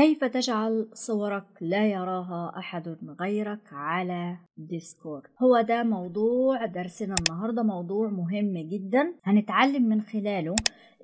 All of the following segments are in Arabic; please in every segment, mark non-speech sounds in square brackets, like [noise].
كيف تجعل صورك لا يراها أحد غيرك على ديسكورد هو ده موضوع درسنا النهاردة موضوع مهم جدا هنتعلم من خلاله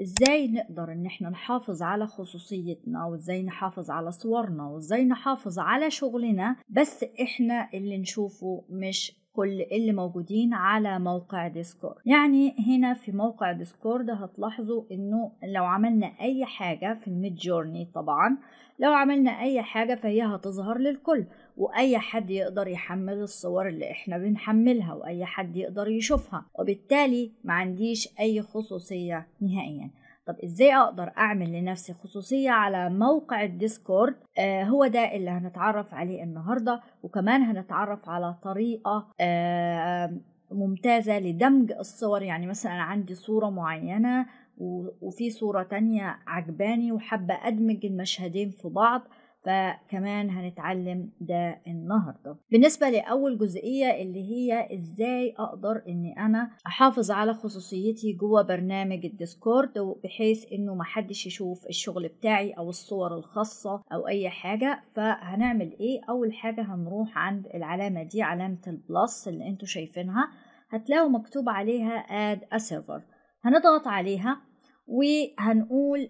ازاي نقدر ان احنا نحافظ على خصوصيتنا وازاي نحافظ على صورنا وازاي نحافظ على شغلنا بس احنا اللي نشوفه مش كل اللي موجودين على موقع ديسكورد يعني هنا في موقع ديسكورد هتلاحظوا انه لو عملنا اي حاجة في الميد جورني طبعا لو عملنا اي حاجة فهي هتظهر للكل واي حد يقدر يحمل الصور اللي احنا بنحملها واي حد يقدر يشوفها وبالتالي ما عنديش اي خصوصية نهائيا طب ازاي اقدر اعمل لنفسي خصوصية على موقع الديسكورد آه هو ده اللي هنتعرف عليه النهاردة وكمان هنتعرف على طريقة آه ممتازة لدمج الصور يعني مثلا عندي صورة معينة وفي صورة تانية عجباني وحابة أدمج المشهدين في بعض فكمان هنتعلم ده النهارده بالنسبه لاول جزئيه اللي هي ازاي اقدر ان انا احافظ على خصوصيتي جوه برنامج الديسكورد بحيث انه محدش يشوف الشغل بتاعي او الصور الخاصه او اي حاجه فهنعمل ايه اول حاجه هنروح عند العلامه دي علامه البلس اللي انتوا شايفينها هتلاقوا مكتوب عليها اد سيرفر هنضغط عليها وهنقول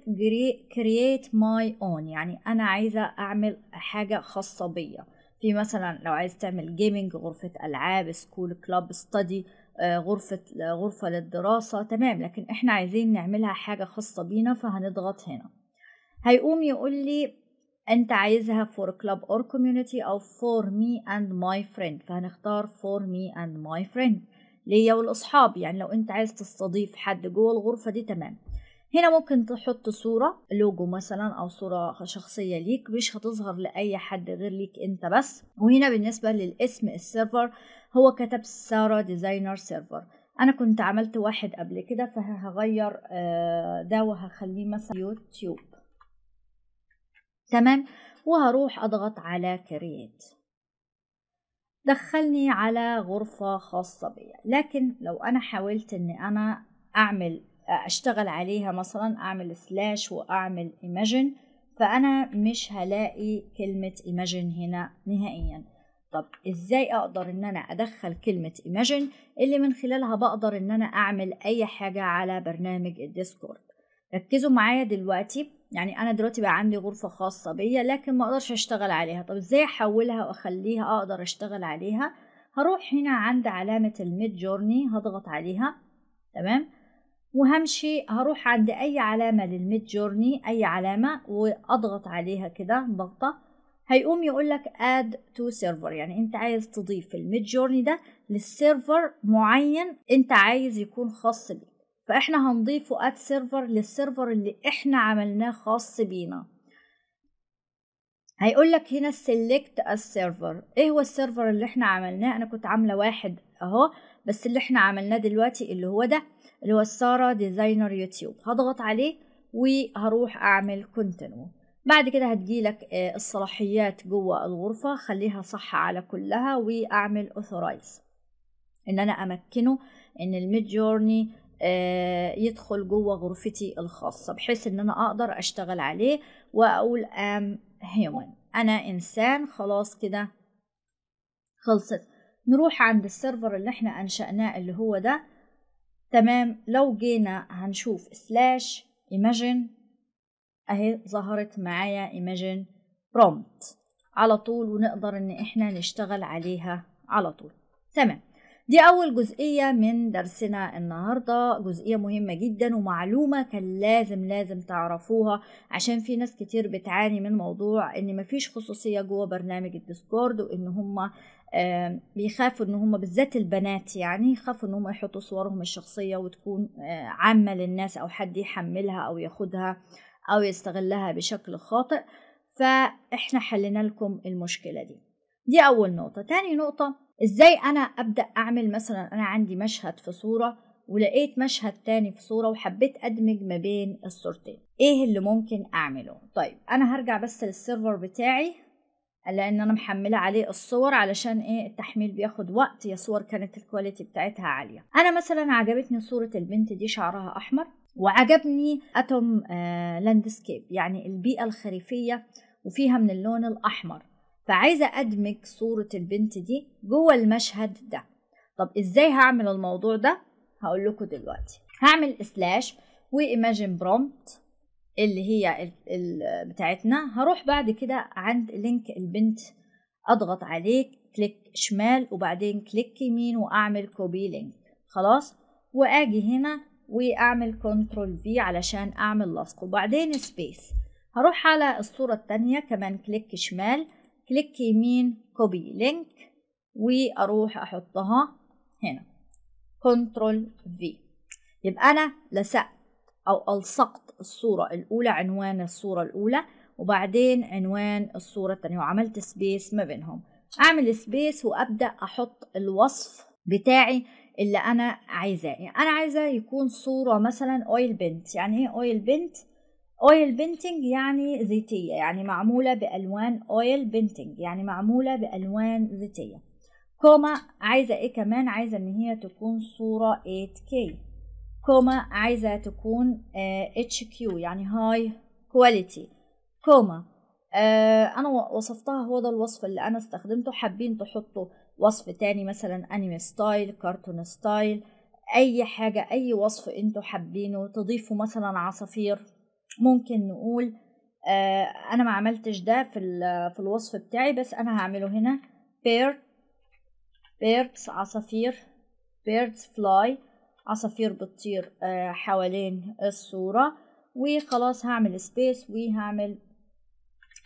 create my own يعني أنا عايزة أعمل حاجة خاصة بيا في مثلا لو عايز تعمل جيمنج غرفة ألعاب سكول كلاب ستادي غرفة غرفة للدراسة تمام لكن احنا عايزين نعملها حاجة خاصة بينا فهنضغط هنا هيقوم يقول لي انت عايزها for club or community او for me and my friend فهنختار for me and my friend ليا والاصحاب يعني لو انت عايز تستضيف حد جوه الغرفة دي تمام هنا ممكن تحط صورة لوجو مثلا أو صورة شخصية ليك مش هتظهر لأي حد غير ليك أنت بس وهنا بالنسبة للاسم السيرفر هو كتب سارة ديزاينر سيرفر أنا كنت عملت واحد قبل كده فهغير آه، ده وهخليه مثلا يوتيوب تمام وهروح أضغط على كرييت دخلني على غرفة خاصة بيا لكن لو أنا حاولت أن أنا أعمل اشتغل عليها مثلا اعمل سلاش واعمل ايماجن فانا مش هلاقي كلمة ايماجن هنا نهائيا طب ازاي اقدر ان انا ادخل كلمة ايماجن اللي من خلالها بقدر ان انا اعمل اي حاجة على برنامج الديسكورد ركزوا معايا دلوقتي يعني انا دلوقتي بقى عندي غرفة خاصة بيا لكن ما اقدرش اشتغل عليها طب ازاي احولها واخليها اقدر اشتغل عليها هروح هنا عند علامة الميد جورني هضغط عليها تمام وهمشي هروح عند أي علامة للميد جورني أي علامة وأضغط عليها كده ضغطة هيقوم يقولك اد تو سيرفر يعني أنت عايز تضيف الميد جورني ده للسيرفر معين أنت عايز يكون خاص بيك فإحنا هنضيفه اد سيرفر للسيرفر اللي إحنا عملناه خاص بينا هيقولك هنا سيلكت السيرفر إيه هو السيرفر اللي إحنا عملناه أنا كنت عاملة واحد أهو بس اللي إحنا عملناه دلوقتي اللي هو ده اللي هو السارة ديزاينر يوتيوب هضغط عليه وهروح اعمل كونتينو بعد كده هتجيلك آه، الصلاحيات جوه الغرفة خليها صح على كلها واعمل أثورايز ان انا امكنه ان الميد جورني آه، يدخل جوه غرفتي الخاصة بحيث ان انا اقدر اشتغل عليه واقول ام هيومن انا انسان خلاص كده خلصت نروح عند السيرفر اللي احنا انشأناه اللي هو ده تمام لو جينا هنشوف سلاش imagine اهي ظهرت معايا imagine prompt على طول ونقدر ان احنا نشتغل عليها على طول تمام دي أول جزئية من درسنا النهاردة جزئية مهمة جدا ومعلومة كان لازم لازم تعرفوها عشان في ناس كتير بتعاني من موضوع إن مفيش خصوصية جوه برنامج الديسكورد وإن هما بيخافوا ان هما بالذات البنات يعني يخافوا ان هما يحطوا صورهم الشخصية وتكون آه، عامة للناس او حد يحملها او ياخدها او يستغلها بشكل خاطئ فاحنا حلنا لكم المشكلة دي دي اول نقطة تاني نقطة ازاي انا ابدا اعمل مثلا انا عندي مشهد في صوره ولقيت مشهد تاني في صوره وحبيت ادمج ما بين الصورتين ايه اللي ممكن اعمله طيب انا هرجع بس للسيرفر بتاعي لان انا محمله عليه الصور علشان ايه التحميل بياخد وقت يا صور كانت الكواليتي بتاعتها عاليه انا مثلا عجبتني صوره البنت دي شعرها احمر وعجبني اتوم آه لاندسكيب يعني البيئه الخريفيه وفيها من اللون الاحمر فعايزة أدمج صورة البنت دي جوه المشهد ده طب إزاي هعمل الموضوع ده؟ هقول لكم دلوقتي هعمل سلاش وإيماجين برومت اللي هي ال ال بتاعتنا هروح بعد كده عند لينك البنت أضغط عليه كليك شمال وبعدين كليك يمين وأعمل كوبي لينك خلاص وأجي هنا وأعمل كنترول في علشان أعمل لصق وبعدين سبيس هروح على الصورة التانية كمان كليك شمال كليك يمين كوبي لينك واروح احطها هنا كنترول في يبقى انا لسقت او الصقت الصوره الاولى عنوان الصوره الاولى وبعدين عنوان الصوره الثانيه وعملت سبيس ما بينهم اعمل سبيس وابدا احط الوصف بتاعي اللي انا عايزاه يعني انا عايزه يكون صوره مثلا اويل بنت يعني ايه اويل بنت اويل بنتنج يعني زيتية يعني معمولة بألوان اويل بنتنج يعني معمولة بألوان زيتية كوما عايزة ايه كمان عايزة ان هي تكون صورة 8K كوما عايزة تكون اتش آه، كيو يعني هاي كواليتي كوما آه انا وصفتها هو ده الوصف اللي انا استخدمته حابين تحطوا وصف تاني مثلا انمي ستايل كرتون ستايل اي حاجة اي وصف انتوا حابينه تضيفوا مثلا عصافير ممكن نقول آه، انا ما عملتش ده في في الوصف بتاعي بس انا هعمله هنا بير بيردز عصافير بيردز فلاي عصافير بتطير آه، حوالين الصورة وخلاص هعمل سبيس وهعمل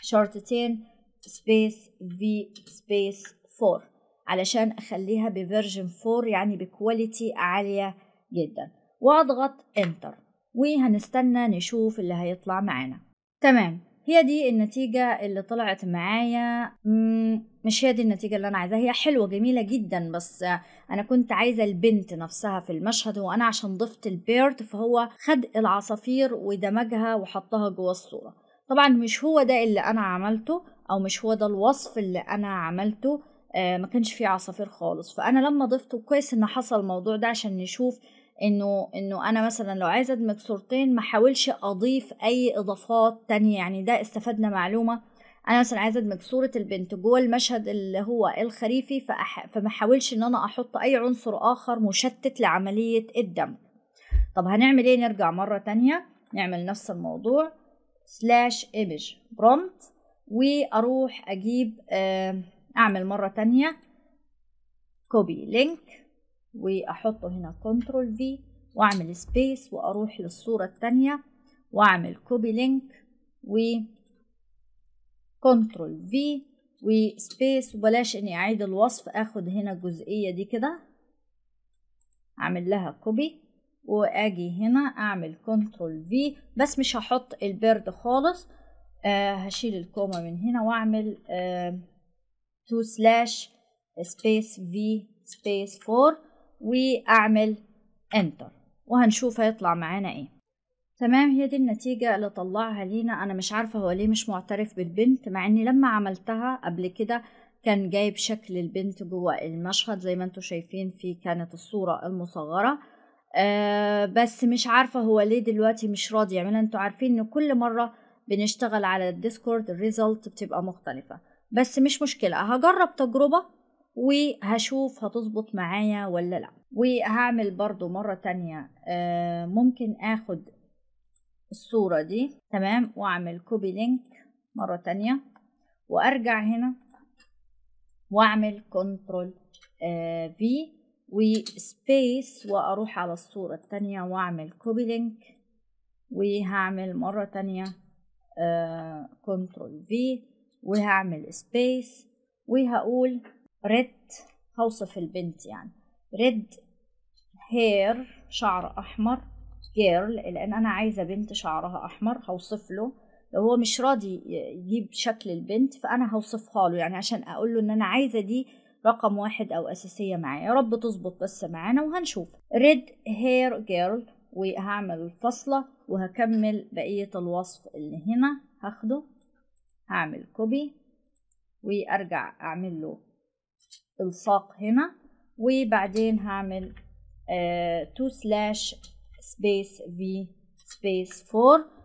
شرطتين سبيس في سبيس فور علشان اخليها بفيرجن فور يعني بكواليتي عالية جدا واضغط انتر وهنستنى نشوف اللي هيطلع معنا تمام هي دي النتيجة اللي طلعت معايا مش هي دي النتيجة اللي أنا عايزاها هي حلوة جميلة جدا بس أنا كنت عايزة البنت نفسها في المشهد وأنا عشان ضفت البيرت فهو خد العصافير ودمجها وحطها جوه الصورة طبعا مش هو ده اللي أنا عملته أو مش هو ده الوصف اللي أنا عملته آه ما كانش فيه عصافير خالص فأنا لما ضفته كويس إن حصل الموضوع ده عشان نشوف انه انه انا مثلا لو عايزه ادمج صورتين ما احاولش اضيف اي اضافات تانية يعني ده استفدنا معلومه انا مثلا عايزه ادمج صوره البنت جوه المشهد اللي هو الخريفي فأح... فما احاولش ان انا احط اي عنصر اخر مشتت لعمليه الدم طب هنعمل ايه نرجع مره تانية نعمل نفس الموضوع سلاش ايمج برومت واروح اجيب آه، اعمل مره تانية كوبي لينك واحطه هنا كنترول في واعمل سبيس واروح للصورة التانية واعمل كوبي لينك و كنترول في وسبيس وبلاش اني اعيد الوصف اخد هنا الجزئية دي كده اعمل لها كوبي واجي هنا اعمل كنترول في بس مش هحط البرد خالص آه هشيل الكومة من هنا واعمل آه تو سلاش سبيس في سبيس فور واعمل انتر وهنشوف هيطلع معانا ايه تمام هي دي النتيجة اللي طلعها لينا أنا مش عارفة هو ليه مش معترف بالبنت مع إني لما عملتها قبل كده كان جايب شكل البنت جوه المشهد زي ما انتم شايفين في كانت الصورة المصغرة آه بس مش عارفة هو ليه دلوقتي مش راضي يعملها انتوا عارفين ان كل مرة بنشتغل على الديسكورد الريزلت بتبقى مختلفة بس مش مشكلة هجرب تجربة وهشوف هتظبط معايا ولا لا وهعمل برضو مرة تانية آه، ممكن اخد الصورة دي تمام واعمل كوبي لينك مرة تانية وارجع هنا واعمل كنترول في آه، وسبيس واروح على الصورة التانية واعمل كوبي لينك وهعمل مرة تانية كنترول آه، في وهعمل سبيس وهقول ريد هوصف البنت يعني ريد هير شعر أحمر جيرل لأن أنا عايزة بنت شعرها أحمر هوصف له لو هو مش راضي يجيب شكل البنت فأنا هوصفها له يعني عشان أقول له إن أنا عايزة دي رقم واحد أو أساسية معايا يا رب تظبط بس معانا وهنشوف ريد هير جيرل وهعمل الفصلة وهكمل بقية الوصف اللي هنا هاخده هعمل كوبي وارجع اعمل له الصاق هنا وبعدين هعمل 2 سلاش سبيس في سبيس 4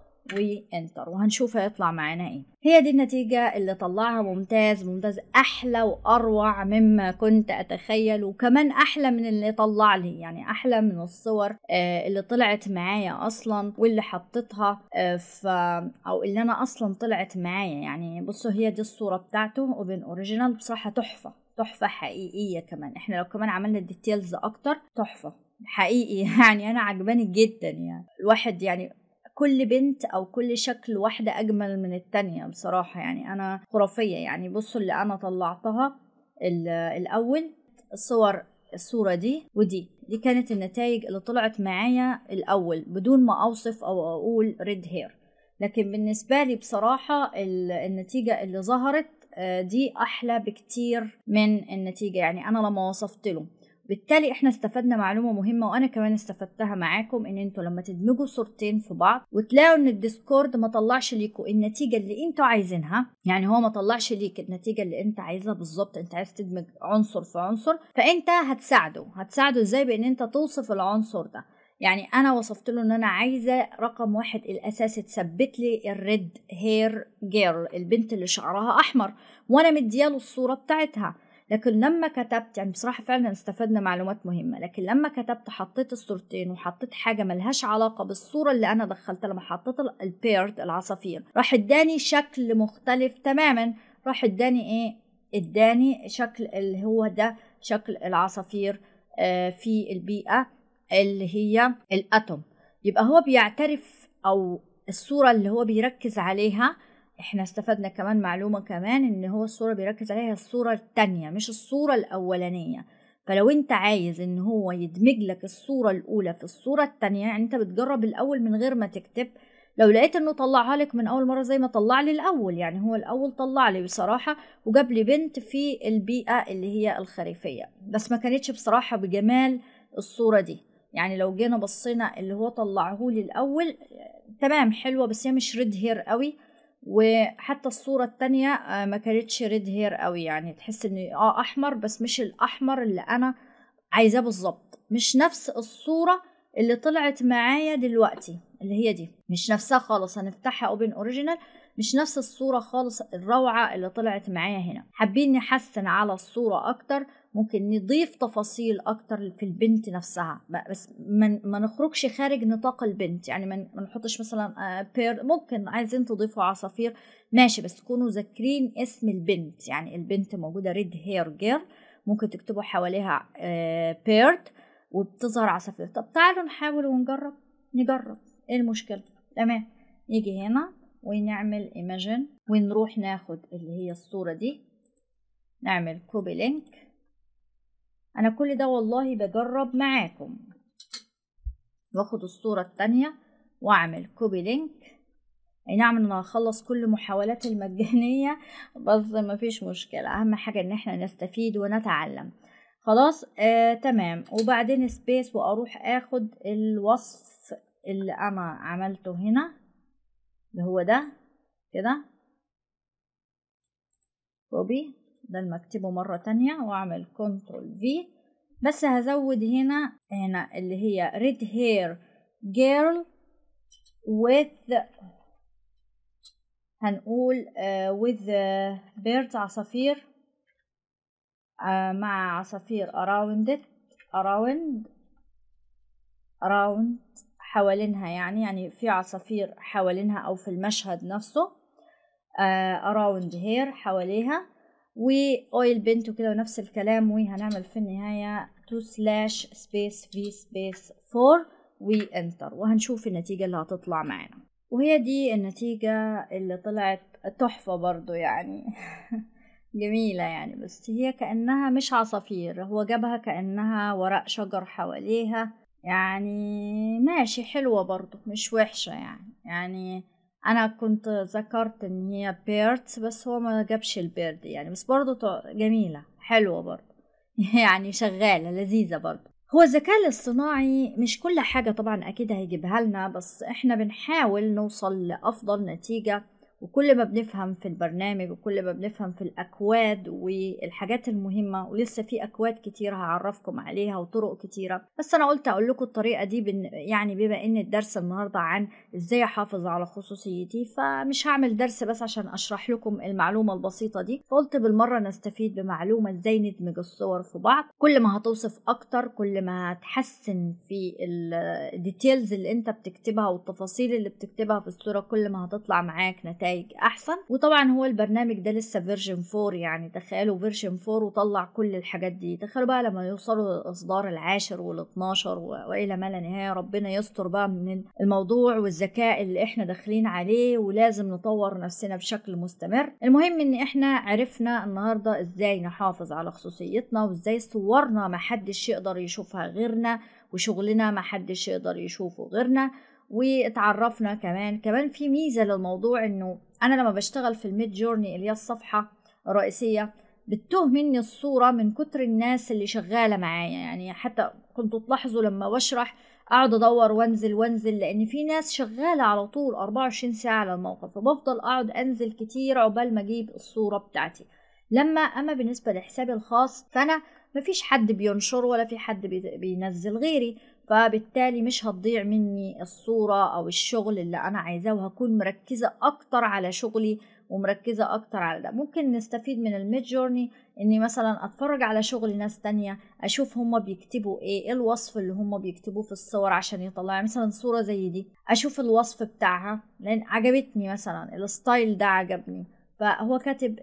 وانتر وهنشوف هيطلع معانا ايه هي دي النتيجة اللي طلعها ممتاز ممتاز احلى واروع مما كنت اتخيل وكمان احلى من اللي طلع لي يعني احلى من الصور آه، اللي طلعت معايا اصلا واللي حطيتها آه، ف او اللي انا اصلا طلعت معايا يعني بصوا هي دي الصورة بتاعته اوبن اوريجينال بصراحة تحفة تحفة حقيقية كمان احنا لو كمان عملنا الديتيلز اكتر تحفة حقيقي [laughs] يعني انا عجباني جدا يعني الواحد يعني كل بنت او كل شكل واحده اجمل من التانية بصراحه يعني انا خرافيه يعني بصوا اللي انا طلعتها الاول الصور الصورة دي ودي دي كانت النتائج اللي طلعت معايا الأول بدون ما أوصف أو أقول ريد هير لكن بالنسبة لي بصراحة النتيجة اللي ظهرت آه، دي أحلى بكتير من النتيجة يعني أنا لما وصفت له بالتالي احنا استفدنا معلومة مهمة وانا كمان استفدتها معاكم ان انتوا لما تدمجوا صورتين في بعض وتلاقوا ان الديسكورد ما طلعش ليكوا النتيجة اللي انتوا عايزينها يعني هو ما طلعش ليك النتيجة اللي انت عايزها بالظبط انت عايز تدمج عنصر في عنصر فانت هتساعده هتساعده ازاي بان انت توصف العنصر ده يعني انا وصفت له ان انا عايزه رقم واحد الاساسي تثبت لي الريد هير جيرل البنت اللي شعرها احمر وانا مدياله الصوره بتاعتها لكن لما كتبت يعني بصراحة فعلا استفدنا معلومات مهمة لكن لما كتبت حطيت الصورتين وحطيت حاجة ملهاش علاقة بالصورة اللي أنا دخلتها لما حطيت البيرد العصافير راح اداني شكل مختلف تماما راح اداني ايه اداني شكل اللي هو ده شكل العصافير آه، في البيئة اللي هي الأتوم يبقى هو بيعترف أو الصورة اللي هو بيركز عليها احنا استفدنا كمان معلومة كمان ان هو الصورة بيركز عليها الصورة التانية مش الصورة الاولانية فلو انت عايز ان هو يدمج لك الصورة الاولى في الصورة التانية يعني انت بتجرب الاول من غير ما تكتب لو لقيت انه طلعها لك من اول مرة زي ما طلع لي الاول يعني هو الاول طلع لي بصراحة وجاب لي بنت في البيئة اللي هي الخريفية بس ما كانتش بصراحة بجمال الصورة دي يعني لو جينا بصينا اللي هو طلعه لي الاول تمام حلوة بس هي مش ريد هير قوي وحتى الصورة التانية آه، ما كانتش ريد هير قوي يعني تحس ان اه احمر بس مش الاحمر اللي انا عايزاه بالظبط مش نفس الصورة اللي طلعت معايا دلوقتي اللي هي دي مش نفسها خالص هنفتحها اوبن اوريجينال مش نفس الصورة خالص الروعة اللي طلعت معايا هنا حابين نحسن على الصورة اكتر ممكن نضيف تفاصيل اكتر في البنت نفسها بس ما نخرجش خارج نطاق البنت يعني ما نحطش مثلا بير آه، ممكن عايزين تضيفوا عصافير ماشي بس تكونوا ذاكرين اسم البنت يعني البنت موجوده ريد هير جير ممكن تكتبوا حواليها بيرد آه، وبتظهر عصافير طب تعالوا نحاول ونجرب نجرب ايه المشكله تمام نيجي هنا ونعمل ايماجن ونروح ناخد اللي هي الصوره دي نعمل كوبي لينك انا كل ده والله بجرب معاكم واخد الصورة التانية واعمل كوبي لينك اي نعم انا هخلص كل محاولاتي المجانية بس مفيش مشكلة اهم حاجة ان احنا نستفيد ونتعلم خلاص آه تمام وبعدين سبيس واروح اخد الوصف اللي انا عملته هنا اللي هو ده كده كوبي ده لما اكتبه مرة تانية واعمل كنترول في بس هزود هنا هنا اللي هي red hair girl with هنقول uh, with birds عصافير uh, مع عصافير around it around around حوالينها يعني يعني في عصافير حوالينها أو في المشهد نفسه uh, around here حواليها واويل بنت وكده ونفس الكلام وهنعمل في النهاية تو سلاش سبيس في سبيس فور وانتر وهنشوف النتيجة اللي هتطلع معانا وهي دي النتيجة اللي طلعت تحفة برضو يعني [laughs] جميلة يعني بس هي كأنها مش عصافير هو جابها كأنها ورق شجر حواليها يعني ماشي حلوة برضو مش وحشة يعني يعني انا كنت ذكرت ان هي بيرت بس هو ما جابش البيرد يعني بس برضه جميله حلوه برضه [laughs] يعني شغاله لذيذه برضه هو الذكاء الاصطناعي مش كل حاجه طبعا اكيد هيجيبها لنا بس احنا بنحاول نوصل لافضل نتيجه وكل ما بنفهم في البرنامج وكل ما بنفهم في الأكواد والحاجات المهمة ولسه في أكواد كتير هعرفكم عليها وطرق كتيرة بس أنا قلت أقول لكم الطريقة دي بن يعني بما إن الدرس النهاردة عن إزاي أحافظ على خصوصيتي فمش هعمل درس بس عشان أشرح لكم المعلومة البسيطة دي فقلت بالمرة نستفيد بمعلومة إزاي ندمج الصور في بعض كل ما هتوصف أكتر كل ما هتحسن في الديتيلز اللي أنت بتكتبها والتفاصيل اللي بتكتبها في الصورة كل ما هتطلع معاك نتائج نتائج احسن وطبعا هو البرنامج ده لسه فيرجن 4 يعني تخيلوا فيرجن 4 وطلع كل الحاجات دي تخيلوا بقى لما يوصلوا للاصدار العاشر وال12 والى ما لا نهايه ربنا يستر بقى من الموضوع والذكاء اللي احنا داخلين عليه ولازم نطور نفسنا بشكل مستمر المهم ان احنا عرفنا النهارده ازاي نحافظ على خصوصيتنا وازاي صورنا محدش يقدر يشوفها غيرنا وشغلنا محدش يقدر يشوفه غيرنا واتعرفنا كمان كمان في ميزه للموضوع انه انا لما بشتغل في الميد جورني اللي هي الصفحه الرئيسيه بتتوه مني الصوره من كتر الناس اللي شغاله معايا يعني حتى كنتوا تلاحظوا لما بشرح اقعد ادور وانزل وانزل لان في ناس شغاله على طول 24 ساعه على الموقع فبفضل اقعد انزل كتير عقبال ما اجيب الصوره بتاعتي لما اما بالنسبه لحسابي الخاص فانا مفيش حد بينشر ولا في حد بينزل غيري فبالتالي مش هتضيع مني الصورة أو الشغل اللي أنا عايزاه وهكون مركزة أكتر على شغلي ومركزة أكتر على ده ممكن نستفيد من الميد جورني إني مثلا أتفرج على شغل ناس تانية أشوف هما بيكتبوا إيه،, إيه الوصف اللي هما بيكتبوه في الصور عشان يطلع يعني مثلا صورة زي دي أشوف الوصف بتاعها لأن عجبتني مثلا الستايل ده عجبني فهو كاتب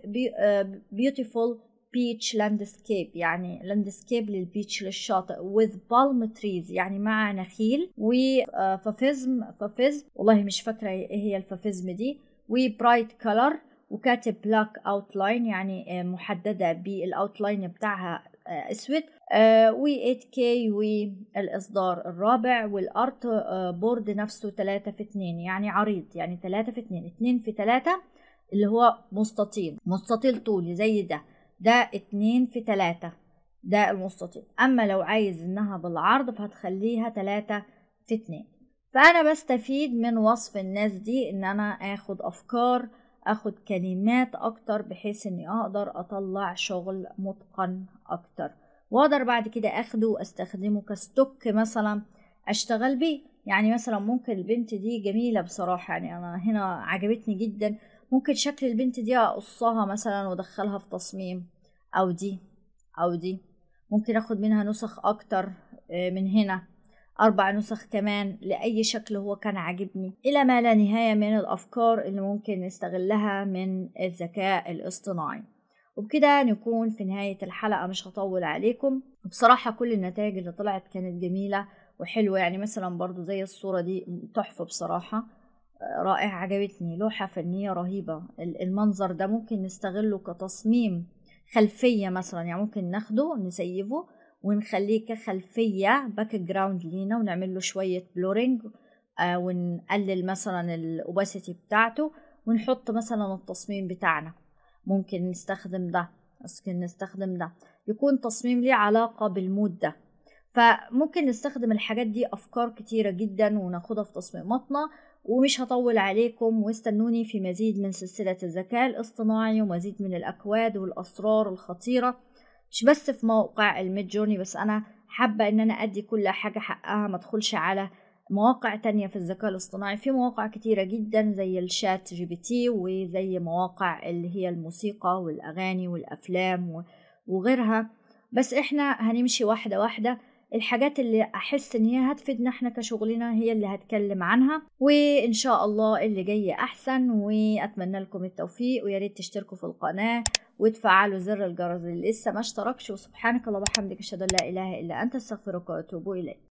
بيوتيفول آه، بيتش لاندسكيب يعني لاندسكيب للبيتش للشاطئ with palm trees يعني مع نخيل وفافيزم آه، فافيزم والله مش فاكرة ايه هي الفافيزم دي وبرايت كلر وكاتب بلاك اوتلاين يعني آه، محددة بالاوتلاين بتاعها آه، اسود و 8K والإصدار الرابع والأرت بورد نفسه 3 في 2 يعني عريض يعني 3 في 2 2 في 3 اللي هو مستطيل مستطيل طولي زي ده ده اتنين في تلاتة ده المستطيل أما لو عايز إنها بالعرض فهتخليها تلاتة في اتنين فأنا بستفيد من وصف الناس دي إن أنا آخد أفكار اخد كلمات اكتر بحيث اني اقدر اطلع شغل متقن اكتر واقدر بعد كده اخده واستخدمه كستوك مثلا اشتغل بيه يعني مثلا ممكن البنت دي جميلة بصراحة يعني انا هنا عجبتني جدا ممكن شكل البنت دي اقصها مثلا وادخلها في تصميم او دي او دي ممكن اخد منها نسخ اكتر آه، من هنا أربع نسخ كمان لأي شكل هو كان عاجبني إلى ما لا نهاية من الأفكار اللي ممكن نستغلها من الذكاء الاصطناعي وبكده نكون في نهاية الحلقة مش هطول عليكم بصراحة كل النتائج اللي طلعت كانت جميلة وحلوة يعني مثلا برضو زي الصورة دي تحفة بصراحة رائع عجبتني لوحة فنية رهيبة المنظر ده ممكن نستغله كتصميم خلفية مثلا يعني ممكن ناخده نسيبه ونخليه كخلفية باك جراوند لينا ونعمل له شوية بلورينج آه، ونقلل مثلا الاوباسيتي بتاعته ونحط مثلا التصميم بتاعنا ممكن نستخدم ده ممكن نستخدم ده يكون تصميم ليه علاقة بالمود ده فممكن نستخدم الحاجات دي أفكار كتيرة جدا وناخدها في تصميماتنا ومش هطول عليكم واستنوني في مزيد من سلسلة الذكاء الاصطناعي ومزيد من الأكواد والأسرار الخطيرة مش بس في موقع الميد جورني بس أنا حابة إن أنا أدي كل حاجة حقها ما تدخلش على مواقع تانية في الذكاء الاصطناعي في مواقع كتيرة جدا زي الشات جي بي تي وزي مواقع اللي هي الموسيقى والأغاني والأفلام وغيرها بس إحنا هنمشي واحدة واحدة الحاجات اللي احس ان هي هتفيدنا احنا كشغلنا هي اللي هتكلم عنها وان شاء الله اللي جاي احسن واتمنى لكم التوفيق ويا ريت تشتركوا في القناه وتفعلوا زر الجرس اللي لسه ما اشتركش وسبحانك اللهم وبحمدك اشهد ان لا اله الا انت استغفرك واتوب اليك